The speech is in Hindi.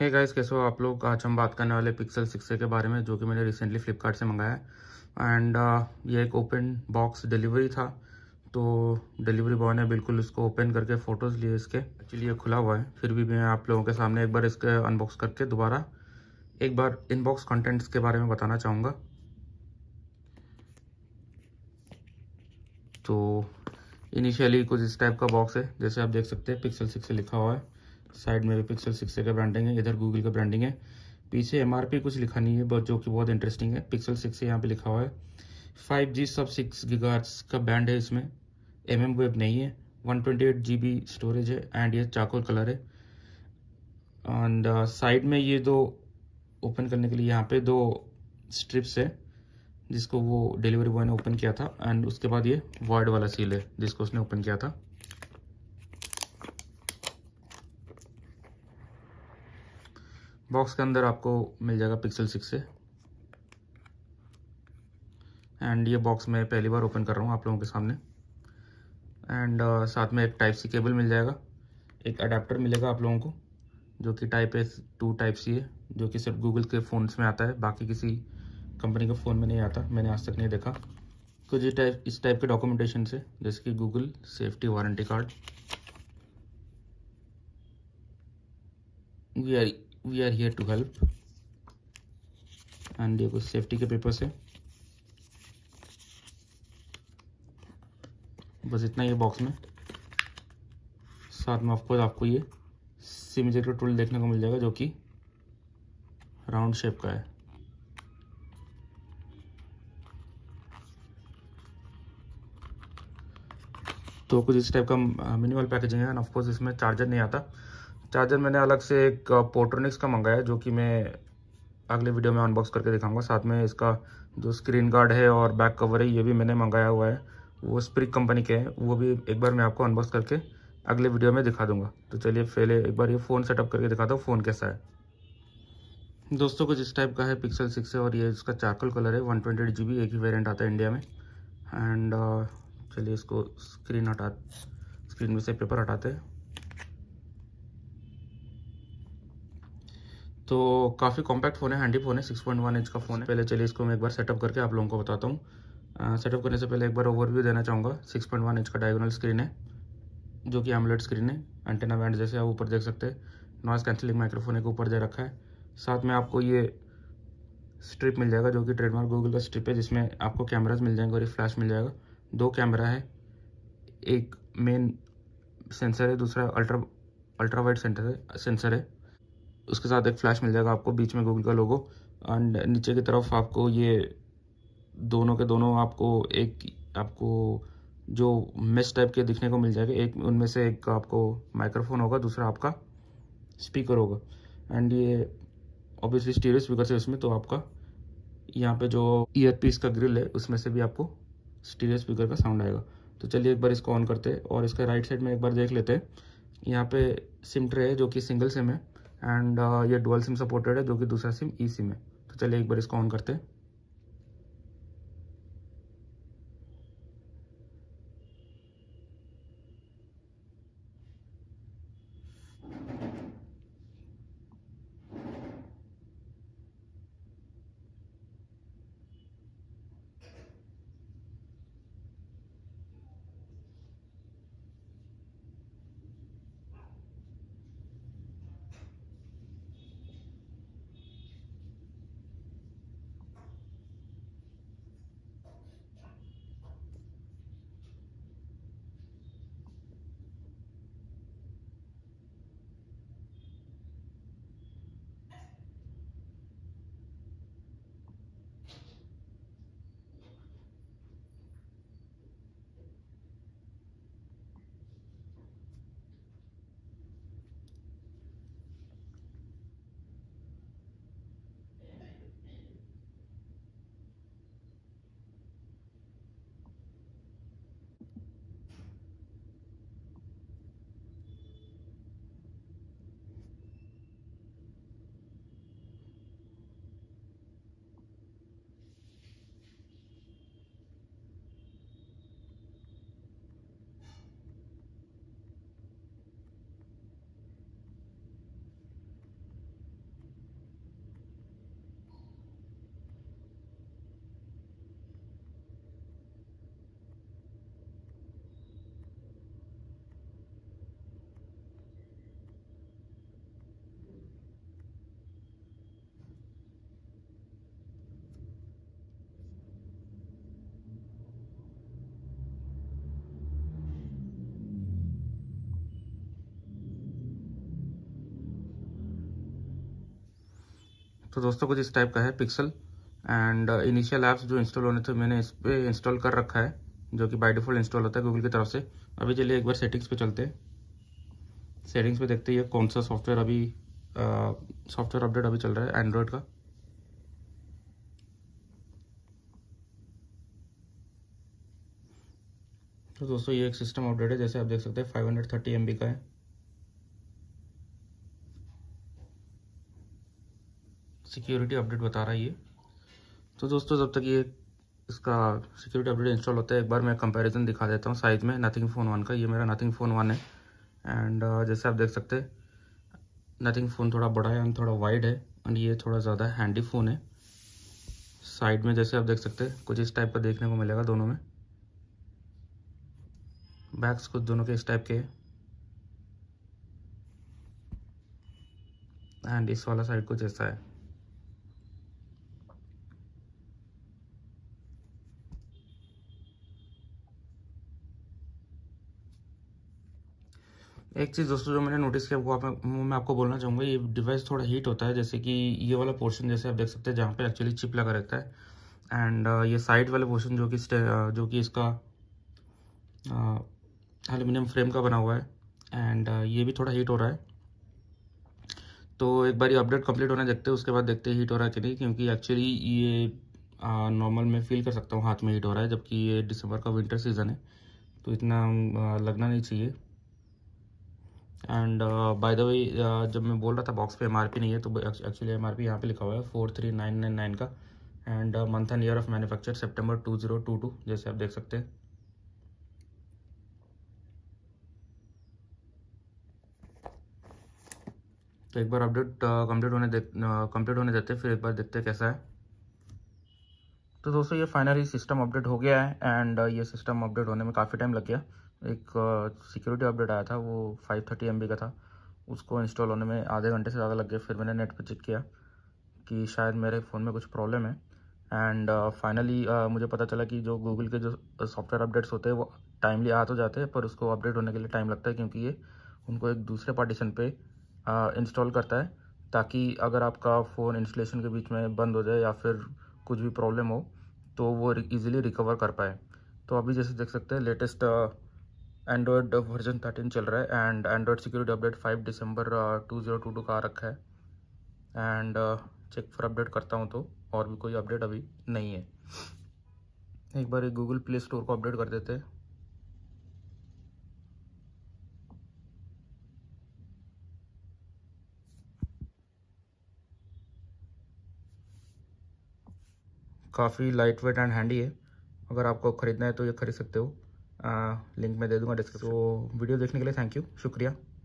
है गाइस कैसे हो आप लोग आज हम बात करने वाले पिक्सल सिक्स के बारे में जो कि मैंने रिसेंटली फ्लिपकार्ट से मंगाया है एंड uh, ये एक ओपन बॉक्स डिलीवरी था तो डिलीवरी बॉय ने बिल्कुल इसको ओपन करके फ़ोटोज़ लिए इसके एक्चुअली ये खुला हुआ है फिर भी मैं आप लोगों के सामने एक बार इसके अनबॉक्स करके दोबारा एक बार इनबॉक्स कंटेंट्स के बारे में बताना चाहूँगा तो इनिशियली कुछ इस टाइप का बॉक्स है जैसे आप देख सकते हैं पिक्सल सिक्स लिखा हुआ है साइड में भी पिक्सल सिक्स का ब्रांडिंग है इधर गूगल का ब्रांडिंग है पीछे एम कुछ लिखा नहीं है जो कि बहुत इंटरेस्टिंग है पिक्सल सिक्स यहाँ पे लिखा हुआ है फाइव जी सब सिक्स गिगार्स का बैंड है इसमें एम एम वेब नहीं है one twenty eight G B storage है एंड ये चाकोर कलर है एंड साइड uh, में ये दो ओपन करने के लिए यहाँ पे दो स्ट्रिप्स है जिसको वो डिलीवरी बॉय ने ओपन किया था एंड उसके बाद ये वर्ड वाला सील है जिसको उसने ओपन किया था बॉक्स के अंदर आपको मिल जाएगा पिक्सल सिक्स से एंड ये बॉक्स मैं पहली बार ओपन कर रहा हूँ आप लोगों के सामने एंड uh, साथ में एक टाइप सी केबल मिल जाएगा एक अडेप्टर मिलेगा आप लोगों को जो कि type S to type C है जो कि सिर्फ गूगल के फ़ोन्स में आता है बाकी किसी कंपनी के फ़ोन में नहीं आता मैंने आज तक नहीं देखा कुछ ये टाइप इस टाइप के डॉक्यूमेंटेशन से जैसे कि गूगल सेफ्टी वारंटी कार्ड ये we are here to help and ये कुछ सेफ्टी के पेपर्स है बस इतना ही है बॉक्स में साथ में ऑफकोर्स आपको ये सिमिजेक्टर टूल देखने को मिल जाएगा जो कि राउंड शेप का है तो कुछ इस टाइप का मिनिमल पैकेजिंग है एंड ऑफकोर्स इसमें चार्जर नहीं आता चार्जर मैंने अलग से एक पोट्रोनिक्स का मंगाया जो कि मैं अगले वीडियो में अनबॉक्स करके दिखाऊंगा साथ में इसका जो स्क्रीन गार्ड है और बैक कवर है ये भी मैंने मंगाया हुआ है वो स्प्रिक कंपनी के हैं वो भी एक बार मैं आपको अनबॉक्स करके अगले वीडियो में दिखा दूंगा तो चलिए पहले एक बार ये फ़ोन सेटअप करके दिखाता हूँ फ़ोन कैसा है दोस्तों कुछ इस टाइप का है पिक्सल सिक्स है और ये इसका चाकल कलर है वन ट्वेंटी एट जी एक ही वेरियंट आता है इंडिया में एंड चलिए इसको स्क्रीन हटा स्क्रीन में से पेपर हटाते हैं तो काफ़ी कॉम्पैक्ट फ़ोन है हैंडी फ़ोन है सिक्स पॉइंट वन इंच का फ़ोन है पहले चलिए इसको मैं एक बार सेटअप करके आप लोगों को बताता हूँ सेटअप करने से पहले एक बार ओवरव्यू देना चाहूँगा सिक्स पॉइंट वन इंच का डायगोनल स्क्रीन है जो कि एमलेट स्क्रीन है एंटेना बैंड जैसे आप ऊपर देख सकते हैं नॉइस कैंसिलिंग माइक्रोफोन एक ऊपर दे रखा है साथ में आपको ये स्ट्रिप मिल जाएगा जो कि ट्रेडमार्क गूगल का स्ट्रिप है जिसमें आपको कैमराज मिल जाएंगे और एक फ्लैश मिल जाएगा दो कैमरा है एक मेन सेंसर है दूसरा अल्ट्रा अल्ट्रा वाइड सेंटर है सेंसर है उसके साथ एक फ्लैश मिल जाएगा आपको बीच में गूगल का लोगो एंड नीचे की तरफ आपको ये दोनों के दोनों आपको एक आपको जो मेस टाइप के दिखने को मिल जाएगा एक उनमें से एक आपको माइक्रोफोन होगा दूसरा आपका स्पीकर होगा एंड ये ऑब्वियसली स्टीरियो स्पीकर से उसमें तो आपका यहाँ पे जो ईयर पीस का ग्रिल है उसमें से भी आपको स्टीरियो स्पीकर का साउंड आएगा तो चलिए एक बार इसको ऑन करते हैं और इसका राइट साइड में एक बार देख लेते हैं यहाँ पे सिम ट्रे है जो कि सिंगल सिम है एंड uh, ये डुअल सिम सपोर्टेड है जो कि दूसरा सिम ई सिम है तो चलिए एक बार इसको ऑन करते हैं तो दोस्तों कुछ इस टाइप का है पिक्सल एंड इनिशियल ऐप्स जो इंस्टॉल होने थे मैंने इस पर इंस्टॉल कर रखा है जो कि बाय डिफ़ॉल्ट इंस्टॉल होता है गूगल की तरफ से अभी चलिए एक बार सेटिंग्स पे चलते हैं सेटिंग्स पे देखते हैं कौन सा सॉफ्टवेयर अभी सॉफ्टवेयर uh, अपडेट अभी चल रहा है एंड्रॉयड का तो दोस्तों ये एक सिस्टम अपडेट है जैसे आप देख सकते हैं फाइव हंड्रेड का है सिक्योरिटी अपडेट बता रहा है ये तो दोस्तों जब तक ये इसका सिक्योरिटी अपडेट इंस्टॉल होता है एक बार मैं कंपैरिजन दिखा देता हूँ साइज़ में नथिंग फ़ोन वन का ये मेरा नथिंग फ़ोन वन है एंड uh, जैसे आप देख सकते हैं नथिंग फ़ोन थोड़ा बड़ा है एंड थोड़ा वाइड है एंड ये थोड़ा ज़्यादा हैंडी फ़ोन है साइड में जैसे आप देख सकते हैं कुछ इस टाइप का देखने को मिलेगा दोनों में बैग्स कुछ दोनों के इस टाइप के एंड इस वाला साइड कुछ ऐसा है एक चीज़ दोस्तों जो मैंने नोटिस किया वो आप मैं आपको बोलना चाहूँगा ये डिवाइस थोड़ा हीट होता है जैसे कि ये वाला पोर्शन जैसे आप देख सकते हैं जहाँ पे एक्चुअली चिप लगा रहता है एंड uh, ये साइड वाले पोर्शन जो कि uh, जो कि इसका एल्यूमिनियम uh, फ्रेम का बना हुआ है एंड ये भी थोड़ा हीट हो रहा है तो एक बार ये अपडेट कम्प्लीट होना देखते हैं उसके बाद देखते हैं हीट हो रहा है कि नहीं क्योंकि एक्चुअली ये नॉर्मल मैं फील कर सकता हूँ हाथ में हीट हो रहा है जबकि ये दिसंबर का विंटर सीज़न है तो इतना लगना नहीं चाहिए एंड बाय द वे जब मैं बोल रहा था बॉक्स पे एम नहीं है तो एक्चुअली एम आर पी यहाँ पर लिखा हुआ है four three nine nine nine का and month and year of manufacture September two zero two two जैसे आप देख सकते हैं तो एक बार अपडेट कंप्लीट uh, होने कंप्लीट uh, होने देते फिर एक बार देखते हैं कैसा है तो दोस्तों ये फाइनली सिस्टम अपडेट हो गया है एंड ये सिस्टम अपडेट होने में काफ़ी टाइम लग गया एक सिक्योरिटी अपडेट आया था वो फाइव थर्टी एम का था उसको इंस्टॉल होने में आधे घंटे से ज़्यादा लग गए फिर मैंने नेट पर चेक किया कि शायद मेरे फ़ोन में कुछ प्रॉब्लम है एंड फाइनली uh, uh, मुझे पता चला कि जो गूगल के जो सॉफ्टवेयर अपडेट्स होते हैं वो टाइमली आ तो जाते हैं पर उसको अपडेट होने के लिए टाइम लगता है क्योंकि ये उनको एक दूसरे पार्टीशन पे इंस्टॉल uh, करता है ताकि अगर आपका फ़ोन इंस्टॉलेशन के बीच में बंद हो जाए या फिर कुछ भी प्रॉब्लम हो तो वो ईज़िली रिकवर कर पाए तो अभी जैसे देख सकते हैं लेटेस्ट एंड्रॉयड वर्जन थर्टीन चल रहा है and Android security update five December two zero two two का आ रखा है एंड चेक फॉर अपडेट करता हूँ तो और भी कोई अपडेट अभी नहीं है एक बार गूगल प्ले स्टोर को अपडेट कर देते हैं काफ़ी लाइट वेट एंड हैंडी है अगर आपको ख़रीदना है तो ये ख़रीद सकते हो आ, लिंक मैं दे दूँगा डिस्क्रिप्शन तो वीडियो देखने के लिए थैंक यू शुक्रिया